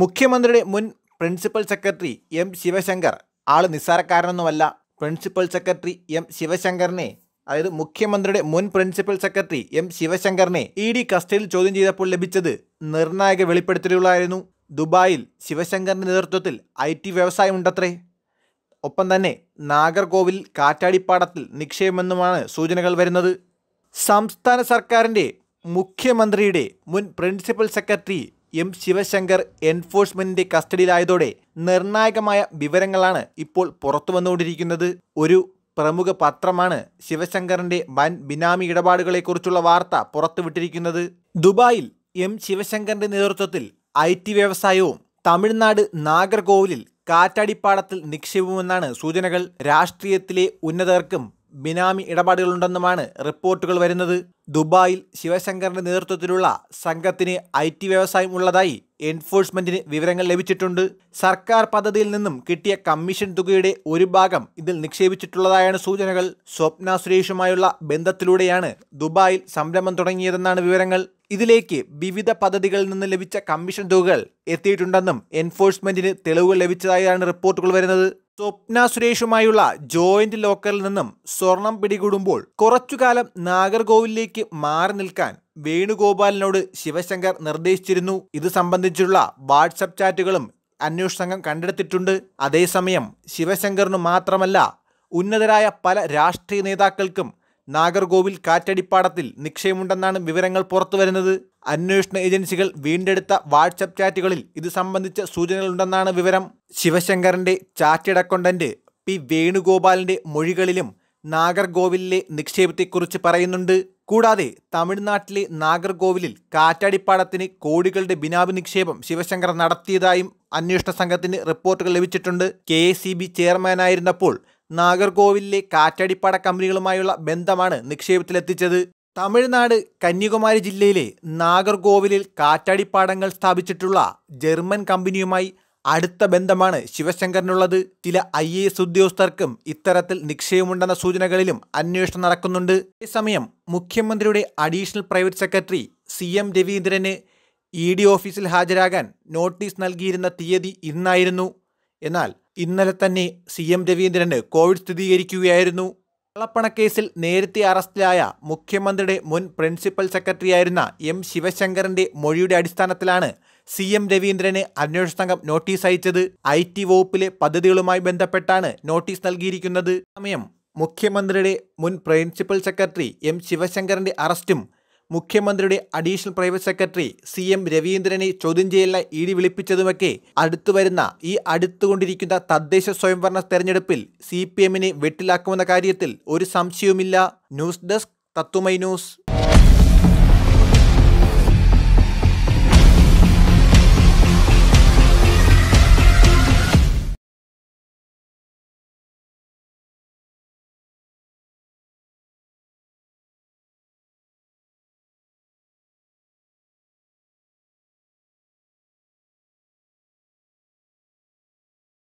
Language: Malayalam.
മുഖ്യമന്ത്രിയുടെ മുൻ പ്രിൻസിപ്പൽ സെക്രട്ടറി എം ശിവശങ്കർ ആൾ നിസ്സാരക്കാരനൊന്നുമല്ല പ്രിൻസിപ്പൽ സെക്രട്ടറി എം ശിവശങ്കറിനെ അതായത് മുഖ്യമന്ത്രിയുടെ മുൻ പ്രിൻസിപ്പൽ സെക്രട്ടറി എം ശിവശങ്കറിനെ ഇ ഡി കസ്റ്റഡിയിൽ ചോദ്യം ചെയ്തപ്പോൾ ലഭിച്ചത് നിർണായക വെളിപ്പെടുത്തലുകളായിരുന്നു ദുബായിൽ ശിവശങ്കറിൻ്റെ നേതൃത്വത്തിൽ ഐ ടി വ്യവസായം ഉണ്ടത്രേ ഒപ്പം തന്നെ നാഗർകോവിൽ കാറ്റാടിപ്പാടത്തിൽ നിക്ഷേപമെന്നുമാണ് സൂചനകൾ വരുന്നത് സംസ്ഥാന സർക്കാരിൻ്റെ മുഖ്യമന്ത്രിയുടെ മുൻ പ്രിൻസിപ്പൽ സെക്രട്ടറി എം ശിവശങ്കർ എൻഫോഴ്സ്മെന്റിന്റെ കസ്റ്റഡിയിലായതോടെ നിർണായകമായ വിവരങ്ങളാണ് ഇപ്പോൾ പുറത്തു വന്നുകൊണ്ടിരിക്കുന്നത് ഒരു പ്രമുഖ പത്രമാണ് ശിവശങ്കറിന്റെ വൻ ബിനാമി ഇടപാടുകളെക്കുറിച്ചുള്ള വാർത്ത പുറത്തുവിട്ടിരിക്കുന്നത് ദുബായിൽ എം ശിവശങ്കറിന്റെ നേതൃത്വത്തിൽ ഐ ടി വ്യവസായവും തമിഴ്നാട് നാഗർകോവിലിൽ കാറ്റാടിപ്പാടത്തിൽ നിക്ഷേപമെന്നാണ് സൂചനകൾ രാഷ്ട്രീയത്തിലെ ഉന്നതർക്കും ബിനാമി ഇടപാടുകളുണ്ടെന്നുമാണ് റിപ്പോർട്ടുകൾ വരുന്നത് ദുബായിൽ ശിവശങ്കറിന്റെ നേതൃത്വത്തിലുള്ള സംഘത്തിന് ഐ ടി വ്യവസായം ഉള്ളതായി എൻഫോഴ്സ്മെന്റിന് വിവരങ്ങൾ ലഭിച്ചിട്ടുണ്ട് സർക്കാർ പദ്ധതിയിൽ നിന്നും കിട്ടിയ കമ്മീഷൻ തുകയുടെ ഒരു ഭാഗം ഇതിൽ നിക്ഷേപിച്ചിട്ടുള്ളതായാണ് സൂചനകൾ സ്വപ്ന സുരേഷുമായുള്ള ബന്ധത്തിലൂടെയാണ് ദുബായിൽ സംരംഭം തുടങ്ങിയതെന്നാണ് വിവരങ്ങൾ ഇതിലേക്ക് വിവിധ പദ്ധതികളിൽ നിന്ന് ലഭിച്ച കമ്മീഷൻ തുകകൾ എത്തിയിട്ടുണ്ടെന്നും എൻഫോഴ്സ്മെന്റിന് തെളിവുകൾ ലഭിച്ചതായാണ് റിപ്പോർട്ടുകൾ വരുന്നത് സ്വപ്ന സുരേഷുമായുള്ള ജോയിന്റ് ലോക്കറിൽ നിന്നും സ്വർണം പിടികൂടുമ്പോൾ കുറച്ചുകാലം നാഗർകോവിലേക്ക് മാറി നിൽക്കാൻ വേണുഗോപാലിനോട് ശിവശങ്കർ നിർദ്ദേശിച്ചിരുന്നു ഇത് സംബന്ധിച്ചുള്ള വാട്സപ്പ് ചാറ്റുകളും അന്വേഷണ സംഘം കണ്ടെടുത്തിട്ടുണ്ട് അതേസമയം ശിവശങ്കറിനു മാത്രമല്ല ഉന്നതരായ പല രാഷ്ട്രീയ നേതാക്കൾക്കും നാഗർകോവിൽ കാറ്റടിപ്പാടത്തിൽ നിക്ഷയമുണ്ടെന്നാണ് വിവരങ്ങൾ പുറത്തുവരുന്നത് അന്വേഷണ ഏജൻസികൾ വീണ്ടെടുത്ത വാട്സപ്പ് ചാറ്റുകളിൽ ഇത് സംബന്ധിച്ച സൂചനകളുണ്ടെന്നാണ് വിവരം ശിവശങ്കറിന്റെ ചാറ്റിട കൊണ്ടന്റ് പി വേണുഗോപാലിന്റെ മൊഴികളിലും നാഗർകോവിലിലെ നിക്ഷേപത്തെക്കുറിച്ച് പറയുന്നുണ്ട് കൂടാതെ തമിഴ്നാട്ടിലെ നാഗർകോവിലിൽ കാറ്റാടിപ്പാടത്തിന് കോടികളുടെ ബിനാബ് നിക്ഷേപം ശിവശങ്കർ നടത്തിയതായും അന്വേഷണ സംഘത്തിന് റിപ്പോർട്ടുകൾ ലഭിച്ചിട്ടുണ്ട് കെ ചെയർമാനായിരുന്നപ്പോൾ നാഗർകോവിലിലെ കാറ്റടിപ്പാട കമ്പനികളുമായുള്ള ബന്ധമാണ് നിക്ഷേപത്തിലെത്തിച്ചത് തമിഴ്നാട് കന്യാകുമാരി ജില്ലയിലെ നാഗർകോവിലിൽ കാറ്റടിപ്പാടങ്ങൾ സ്ഥാപിച്ചിട്ടുള്ള ജർമ്മൻ കമ്പനിയുമായി അടുത്ത ബന്ധമാണ് ശിവശങ്കറിനുള്ളത് ചില ഐ എ എസ് ഉദ്യോഗസ്ഥർക്കും ഇത്തരത്തിൽ നിക്ഷേപമുണ്ടെന്ന സൂചനകളിലും അന്വേഷണം നടക്കുന്നുണ്ട് അതേസമയം മുഖ്യമന്ത്രിയുടെ additional private secretary C M രവീന്ദ്രന് ഇ ഡി ഓഫീസിൽ ഹാജരാകാൻ നോട്ടീസ് നൽകിയിരുന്ന തീയതി ഇന്നായിരുന്നു എന്നാൽ ഇന്നലെ തന്നെ സി എം രവീന്ദ്രന് കോവിഡ് സ്ഥിരീകരിക്കുകയായിരുന്നു കള്ളപ്പണക്കേസിൽ നേരത്തെ അറസ്റ്റിലായ മുഖ്യമന്ത്രിയുടെ മുൻ പ്രിൻസിപ്പൽ സെക്രട്ടറിയായിരുന്ന എം ശിവശങ്കറിന്റെ മൊഴിയുടെ അടിസ്ഥാനത്തിലാണ് സി എം രവീന്ദ്രന് അന്വേഷണ സംഘം നോട്ടീസ് അയച്ചത് ഐ ടി വകുപ്പിലെ പദ്ധതികളുമായി ബന്ധപ്പെട്ടാണ് നോട്ടീസ് നൽകിയിരിക്കുന്നത് സമയം മുഖ്യമന്ത്രിയുടെ മുൻ പ്രിൻസിപ്പൽ സെക്രട്ടറി എം ശിവശങ്കറിന്റെ അറസ്റ്റും മുഖ്യമന്ത്രിയുടെ additional private secretary C M രവീന്ദ്രനെ ചോദ്യം ചെയ്യലിനെ ഇടി ഡി വിളിപ്പിച്ചതുമൊക്കെ അടുത്തുവരുന്ന ഈ അടുത്തുകൊണ്ടിരിക്കുന്ന തദ്ദേശ സ്വയംഭരണ തെരഞ്ഞെടുപ്പിൽ സി പി എമ്മിനെ വെട്ടിലാക്കുമെന്ന കാര്യത്തിൽ ഒരു സംശയവുമില്ല ന്യൂസ് ഡെസ്ക് തത്തുമൈ ന്യൂസ്